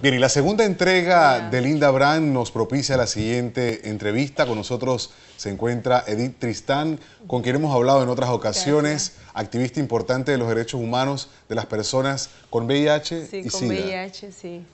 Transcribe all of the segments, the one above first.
Bien, y la segunda entrega de Linda Brand nos propicia la siguiente entrevista. Con nosotros se encuentra Edith Tristán, con quien hemos hablado en otras ocasiones, activista importante de los derechos humanos de las personas con VIH sí, y con VIH, sí.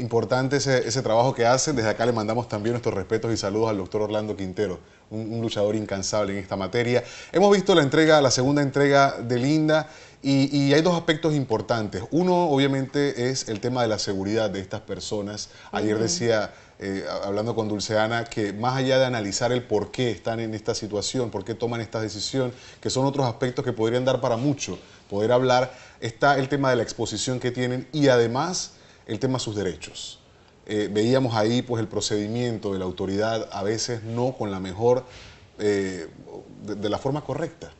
importante ese, ese, trabajo que hacen. Desde acá le mandamos también nuestros respetos y saludos al doctor Orlando Quintero, un, un luchador incansable en esta materia. Hemos visto la entrega, la segunda entrega de Linda y, hay dos aspectos importantes. Uno, obviamente, es el tema de la seguridad de estas personas. Ayer decía, eh, hablando con Dulceana, que más allá de analizar el por qué están en esta situación, por qué toman esta decisión, que son otros aspectos que podrían dar para mucho poder hablar, está el tema de la exposición que tienen y además el tema de sus derechos. Eh, veíamos ahí pues el procedimiento de la autoridad a veces no con la mejor, eh, de la forma correcta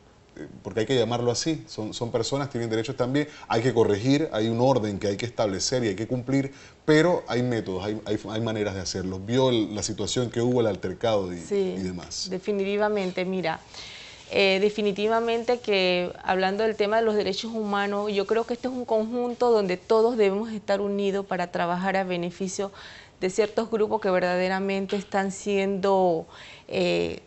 porque hay que llamarlo así, son, son personas, tienen derechos también, hay que corregir, hay un orden que hay que establecer y hay que cumplir, pero hay métodos, hay, maneras de hacerlo. Vio la situación que hubo, el altercado y, demás. Definitivamente, mira, eh, definitivamente que hablando del tema de los derechos humanos, yo creo que este es un conjunto donde todos debemos estar unidos para trabajar a beneficio de ciertos grupos que verdaderamente están siendo, eh,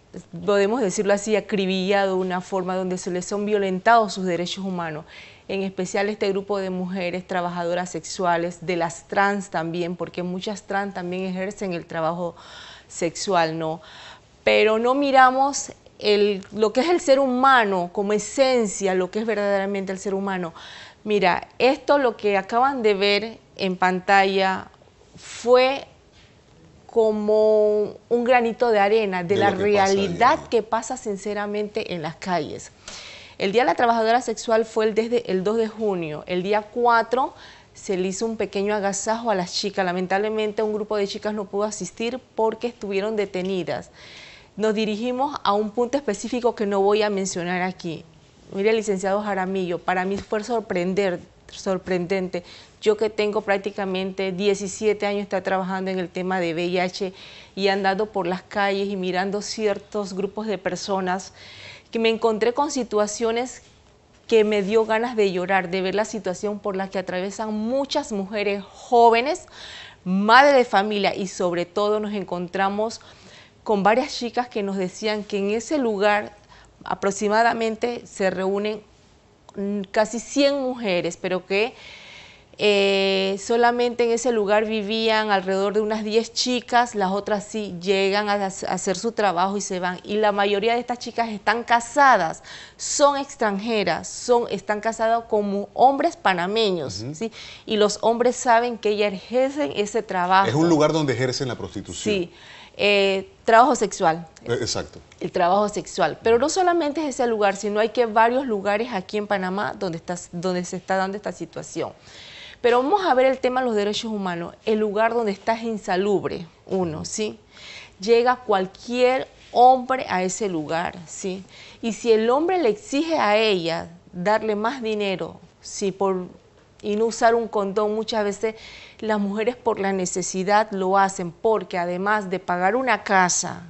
podemos decirlo así, acribillados de una forma donde se les son violentados sus derechos humanos en especial este grupo de mujeres trabajadoras sexuales, de las trans también, porque muchas trans también ejercen el trabajo sexual, ¿no? Pero no miramos el, lo que es el ser humano como esencia, lo que es verdaderamente el ser humano. Mira, esto lo que acaban de ver en pantalla fue como un granito de arena de, la realidad que pasa sinceramente en las calles. El Día de la Trabajadora Sexual fue el desde el 2 de junio. El día 4 se le hizo un pequeño agasajo a las chicas. Lamentablemente un grupo de chicas no pudo asistir porque estuvieron detenidas. Nos dirigimos a un punto específico que no voy a mencionar aquí. Mire, licenciado Jaramillo, para mí fue sorprender sorprendente. Yo que tengo prácticamente 17 años está trabajando en el tema de VIH y andando por las calles y mirando ciertos grupos de personas, que me encontré con situaciones que me dio ganas de llorar, de ver la situación por la que atravesan muchas mujeres jóvenes, madres de familia y sobre todo nos encontramos con varias chicas que nos decían que en ese lugar aproximadamente se reúnen Mm, casi 100 mujeres, pero que eh, solamente en ese lugar vivían alrededor de unas 10 chicas, las otras sí llegan a, hacer su trabajo y se van. Y la mayoría de estas chicas están casadas, son extranjeras, son, están casadas como hombres panameños, ¿sí? Y los hombres saben que ellas ejercen ese trabajo. Es un lugar donde ejercen la prostitución. Sí. Eh, trabajo sexual. Eh, exacto. El trabajo sexual. Pero no solamente es ese lugar, sino hay que varios lugares aquí en Panamá donde, donde se está dando esta situación. Pero vamos a ver el tema de los derechos humanos. El lugar donde estás insalubre, uno, ¿sí? Llega cualquier hombre a ese lugar, ¿sí? Y si el hombre le exige a ella darle más dinero, ¿sí? por y no usar un condón. Muchas veces las mujeres por la necesidad lo hacen porque además de pagar una casa,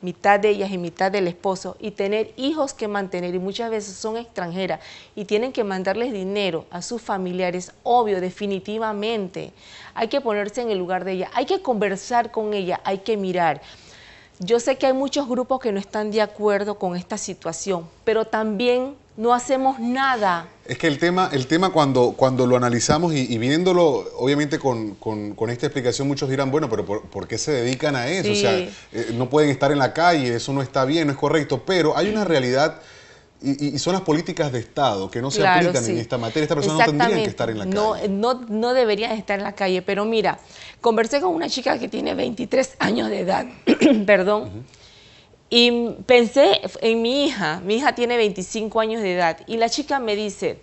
mitad de ellas y mitad del esposo, y tener hijos que mantener, y muchas veces son extranjeras, y tienen que mandarles dinero a sus familiares, obvio, definitivamente. Hay que ponerse en el lugar de ella, hay que conversar con ella, hay que mirar. Yo sé que hay muchos grupos que no están de acuerdo con esta situación, pero también no hacemos nada. Es que el tema, el tema cuando, cuando lo analizamos y, viéndolo, obviamente con, esta explicación, muchos dirán, bueno, pero ¿por, qué se dedican a eso? O sea, eh, no pueden estar en la calle, eso no está bien, no es correcto, pero hay una realidad... Y, son las políticas de Estado que no se aplican en esta materia. Esta persona no tendría que estar en la calle. No, eh, no, deberían estar en la calle. Pero mira, conversé con una chica que tiene 23 años de edad, perdón, y pensé en mi hija, mi hija tiene 25 años de edad, y la chica me dice,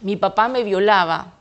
mi papá me violaba,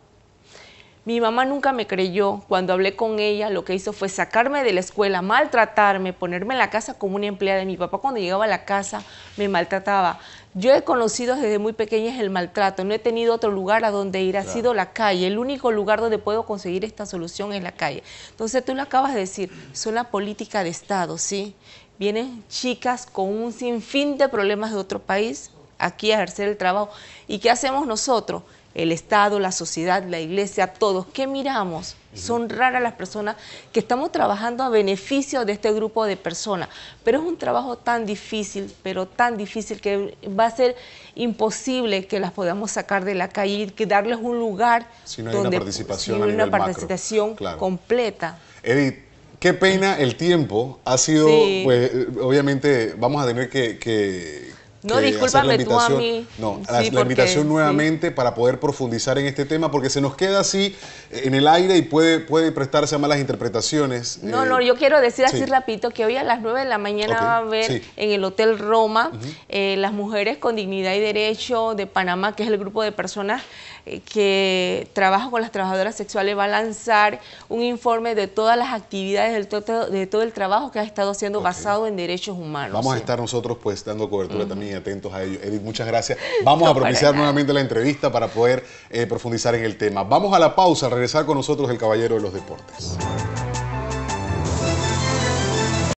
mi mamá nunca me creyó, cuando hablé con ella lo que hizo fue sacarme de la escuela, maltratarme, ponerme en la casa como una empleada, de mi papá cuando llegaba a la casa me maltrataba. Yo he conocido desde muy pequeña el maltrato, no he tenido otro lugar a donde ir, ha sido la calle, el único lugar donde puedo conseguir esta solución es la calle. Entonces tú lo acabas de decir, son una política de Estado, ¿sí? vienen chicas con un sinfín de problemas de otro país aquí a ejercer el trabajo. ¿Y qué hacemos nosotros? El Estado, la sociedad, la iglesia, todos. ¿Qué miramos? Son raras las personas que estamos trabajando a beneficio de este grupo de personas. Pero es un trabajo tan difícil, pero tan difícil que va a ser imposible que las podamos sacar de la calle que darles un lugar. Si no hay una participación, una participación completa qué pena el tiempo. Ha sido, pues, obviamente, vamos a tener que, que, no, discúlpame tú a mí. No, la, invitación nuevamente para poder profundizar en este tema, porque se nos queda así eh, en el aire y puede, puede prestarse a malas interpretaciones. No, eh, no, yo quiero decir así rapidito que hoy a las 9 de la mañana va a haber en el Hotel Roma eh, las mujeres con dignidad y derecho de Panamá, que es el grupo de personas que trabaja con las trabajadoras sexuales va a lanzar un informe de todas las actividades, todo, de todo el trabajo que ha estado haciendo basado en derechos humanos. Vamos a estar nosotros pues dando cobertura también atentos a ello. Edith, muchas gracias. Vamos a propiciar nuevamente la entrevista para poder eh, profundizar en el tema. Vamos a la pausa, regresar con nosotros el Caballero de los Deportes.